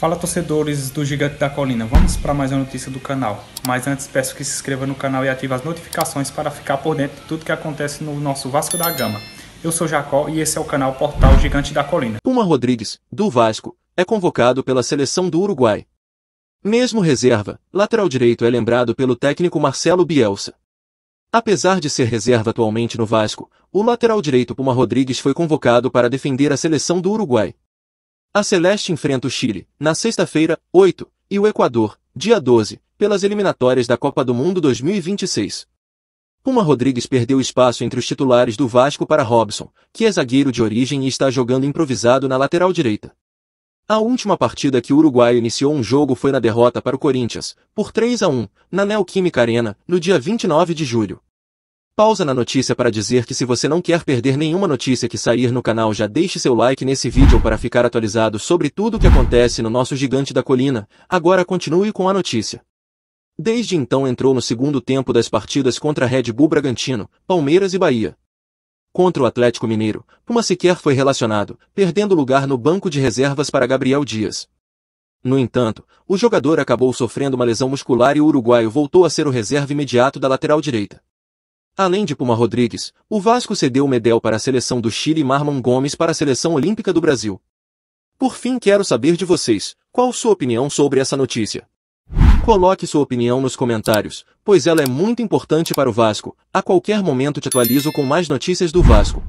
Fala torcedores do Gigante da Colina, vamos para mais uma notícia do canal. Mas antes peço que se inscreva no canal e ative as notificações para ficar por dentro de tudo que acontece no nosso Vasco da Gama. Eu sou Jacó e esse é o canal Portal Gigante da Colina. Puma Rodrigues, do Vasco, é convocado pela seleção do Uruguai. Mesmo reserva, lateral direito é lembrado pelo técnico Marcelo Bielsa. Apesar de ser reserva atualmente no Vasco, o lateral direito Puma Rodrigues foi convocado para defender a seleção do Uruguai. A Celeste enfrenta o Chile, na sexta-feira, 8, e o Equador, dia 12, pelas eliminatórias da Copa do Mundo 2026. Puma Rodrigues perdeu espaço entre os titulares do Vasco para Robson, que é zagueiro de origem e está jogando improvisado na lateral direita. A última partida que o Uruguai iniciou um jogo foi na derrota para o Corinthians, por 3 a 1, na Neoquímica Arena, no dia 29 de julho pausa na notícia para dizer que se você não quer perder nenhuma notícia que sair no canal já deixe seu like nesse vídeo para ficar atualizado sobre tudo o que acontece no nosso gigante da colina, agora continue com a notícia. Desde então entrou no segundo tempo das partidas contra Red Bull Bragantino, Palmeiras e Bahia. Contra o Atlético Mineiro, Puma sequer foi relacionado, perdendo lugar no banco de reservas para Gabriel Dias. No entanto, o jogador acabou sofrendo uma lesão muscular e o uruguaio voltou a ser o reserva imediato da lateral direita. Além de Puma Rodrigues, o Vasco cedeu Medel para a seleção do Chile e Marmon Gomes para a seleção olímpica do Brasil. Por fim quero saber de vocês, qual sua opinião sobre essa notícia? Coloque sua opinião nos comentários, pois ela é muito importante para o Vasco. A qualquer momento te atualizo com mais notícias do Vasco.